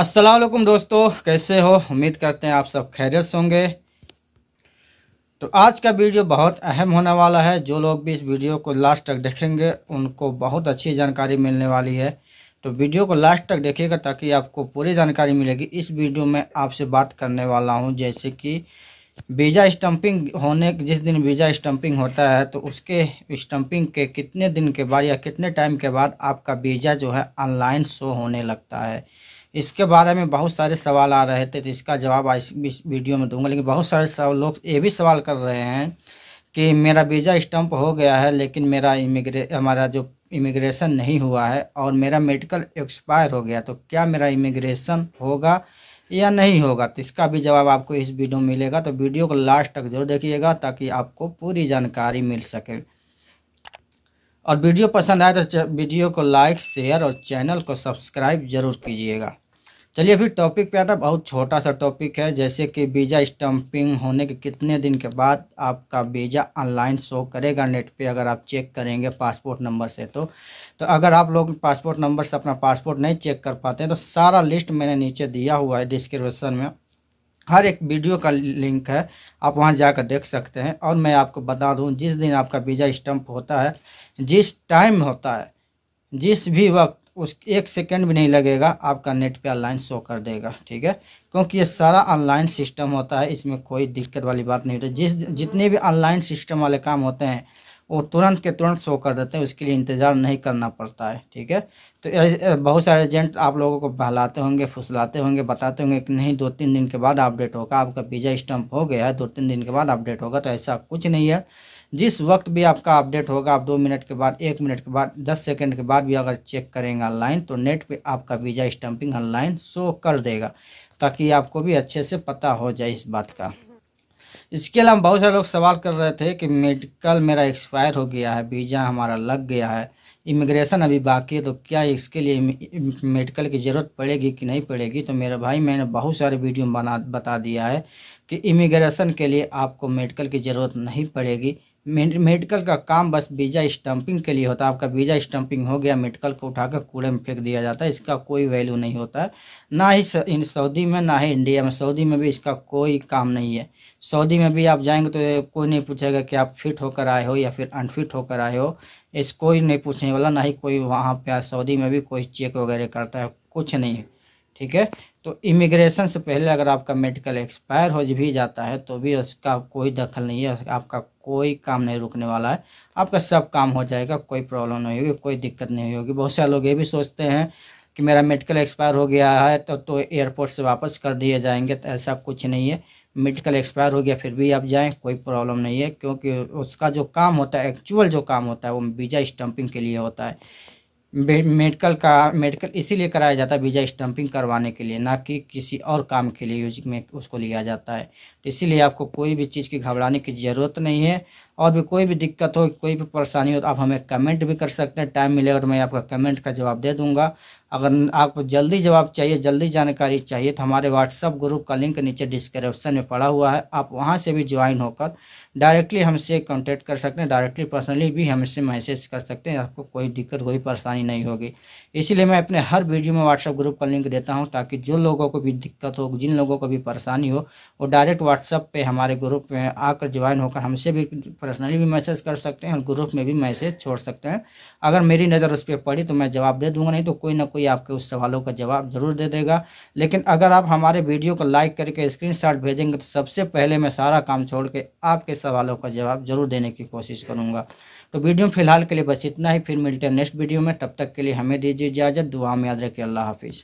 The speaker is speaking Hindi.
असलकुम दोस्तों कैसे हो उम्मीद करते हैं आप सब खैरियत से होंगे तो आज का वीडियो बहुत अहम होने वाला है जो लोग भी इस वीडियो को लास्ट तक देखेंगे उनको बहुत अच्छी जानकारी मिलने वाली है तो वीडियो को लास्ट तक देखिएगा ताकि आपको पूरी जानकारी मिलेगी इस वीडियो में आपसे बात करने वाला हूँ जैसे कि वीज़ा स्टम्पिंग होने जिस दिन वीज़ा स्टम्पिंग होता है तो उसके स्टम्पिंग के कितने दिन के बाद या कितने टाइम के बाद आपका वीज़ा जो है ऑनलाइन शो होने लगता है इसके बारे में बहुत सारे सवाल आ रहे थे तो इसका जवाब आज इस वीडियो में दूंगा लेकिन बहुत सारे लोग ये भी सवाल कर रहे हैं कि मेरा वीज़ा स्टम्प हो गया है लेकिन मेरा इमिग्रे हमारा जो इमिग्रेशन नहीं हुआ है और मेरा मेडिकल एक्सपायर हो गया तो क्या मेरा इमिग्रेशन होगा या नहीं होगा तो इसका भी जवाब आपको इस वीडियो में मिलेगा तो वीडियो को लास्ट तक जरूर देखिएगा ताकि आपको पूरी जानकारी मिल सके और वीडियो पसंद आए तो वीडियो को लाइक शेयर और चैनल को सब्सक्राइब जरूर कीजिएगा चलिए फिर टॉपिक पे आता बहुत छोटा सा टॉपिक है जैसे कि वीज़ा स्टम्पिंग होने के कितने दिन के बाद आपका वीज़ा ऑनलाइन शो करेगा नेट पे अगर आप चेक करेंगे पासपोर्ट नंबर से तो तो अगर आप लोग पासपोर्ट नंबर से अपना पासपोर्ट नहीं चेक कर पाते हैं तो सारा लिस्ट मैंने नीचे दिया हुआ है डिस्क्रिप्शन में हर एक वीडियो का लिंक है आप वहाँ जाकर देख सकते हैं और मैं आपको बता दूँ जिस दिन आपका वीज़ा स्टम्प होता है जिस टाइम होता है जिस भी वक्त उस एक सेकेंड भी नहीं लगेगा आपका नेट पे ऑनलाइन शो कर देगा ठीक है क्योंकि ये सारा ऑनलाइन सिस्टम होता है इसमें कोई दिक्कत वाली बात नहीं होती जिस जितने भी ऑनलाइन सिस्टम वाले काम होते हैं वो तुरंत के तुरंत शो कर देते हैं उसके लिए इंतज़ार नहीं करना पड़ता है ठीक है तो बहुत सारे एजेंट आप लोगों को बहलाते होंगे फुसलाते होंगे बताते होंगे कि नहीं दो तीन दिन के बाद अपडेट होगा आपका वीज़ा स्टम्प हो गया है दो तीन दिन के बाद अपडेट होगा तो ऐसा कुछ नहीं है जिस वक्त भी आपका अपडेट होगा आप दो मिनट के बाद एक मिनट के बाद दस सेकंड के बाद भी अगर चेक करेंगे ऑनलाइन तो नेट पे आपका वीज़ा स्टम्पिंग ऑनलाइन शो कर देगा ताकि आपको भी अच्छे से पता हो जाए इस बात का इसके अलावा बहुत सारे लोग सवाल कर रहे थे कि मेडिकल मेरा एक्सपायर हो गया है वीज़ा हमारा लग गया है इमिग्रेशन अभी बाकी है तो क्या इसके लिए मेडिकल की ज़रूरत पड़ेगी कि नहीं पड़ेगी तो मेरे भाई मैंने बहुत सारे वीडियो बना बता दिया है कि इमिग्रेशन के लिए आपको मेडिकल की ज़रूरत नहीं पड़ेगी मेडिकल का काम बस वीज़ा स्टम्पिंग के लिए होता है आपका वीज़ा स्टम्पिंग हो गया मेडिकल को उठाकर कूड़े में फेंक दिया जाता है इसका कोई वैल्यू नहीं होता है ना ही इन सऊदी में ना ही इंडिया में सऊदी में भी इसका कोई काम नहीं है सऊदी में भी आप जाएंगे तो कोई नहीं पूछेगा कि आप फिट होकर आए हो या फिर अनफिट होकर आए हो इस कोई नहीं पूछने वाला ना ही कोई वहाँ पर सऊदी में भी कोई चेक वगैरह करता है कुछ नहीं है ठीक है तो इमिग्रेशन से पहले अगर आपका मेडिकल एक्सपायर हो भी जाता है तो भी उसका कोई दखल नहीं है आपका कोई काम नहीं रुकने वाला है आपका सब काम हो जाएगा कोई प्रॉब्लम नहीं होगी कोई दिक्कत नहीं होगी बहुत सारे लोग ये भी सोचते हैं कि मेरा मेडिकल एक्सपायर हो गया है तो तो एयरपोर्ट से वापस कर दिए जाएंगे तो ऐसा कुछ नहीं है मेडिकल एक्सपायर हो गया फिर भी आप जाएँ कोई प्रॉब्लम नहीं है क्योंकि उसका जो काम होता है एक्चुअल जो काम होता है वो वीज़ा स्टम्पिंग के लिए होता है मेडिकल का मेडिकल इसीलिए कराया जाता है वीज़ा स्टम्पिंग करवाने के लिए ना कि किसी और काम के लिए यूज में उसको लिया जाता है इसीलिए आपको कोई भी चीज़ की घबराने की ज़रूरत नहीं है और भी कोई भी दिक्कत हो कोई भी परेशानी हो तो आप हमें कमेंट भी कर सकते हैं टाइम मिलेगा तो मैं आपका कमेंट का जवाब दे दूंगा अगर आपको जल्दी जवाब चाहिए जल्दी जानकारी चाहिए तो हमारे व्हाट्सअप ग्रुप का लिंक नीचे डिस्क्रिप्शन में पड़ा हुआ है आप वहाँ से भी ज्वाइन होकर डायरेक्टली हमसे कॉन्टेक्ट कर सकते हैं डायरेक्टली पर्सनली भी हमसे मैसेज कर सकते हैं आपको कोई दिक्कत कोई परेशानी नहीं होगी इसीलिए मैं अपने हर वीडियो में व्हाट्सअप ग्रुप का लिंक देता हूँ ताकि जो लोगों को भी दिक्कत हो जिन लोगों को भी परेशानी हो वो डायरेक्ट व्हाट्सअप पर हमारे ग्रुप में आकर ज्वाइन होकर हमसे भी पर्सनली भी मैसेज कर सकते हैं और ग्रुप में भी मैसेज छोड़ सकते हैं अगर मेरी नज़र उस पर पड़ी तो मैं जवाब दे दूंगा नहीं तो कोई ना कोई आपके उस सवालों का जवाब ज़रूर दे देगा लेकिन अगर आप हमारे वीडियो को लाइक करके स्क्रीन भेजेंगे तो सबसे पहले मैं सारा काम छोड़ के आपके सवालों का जवाब ज़रूर देने की कोशिश करूँगा तो वीडियो फिलहाल के लिए बस इतना ही फिर मिलते हैं नेक्स्ट वीडियो में तब तक के लिए हमें दीजिए इजाज़त दुआ में याद रखिए अल्लाह हाफिज़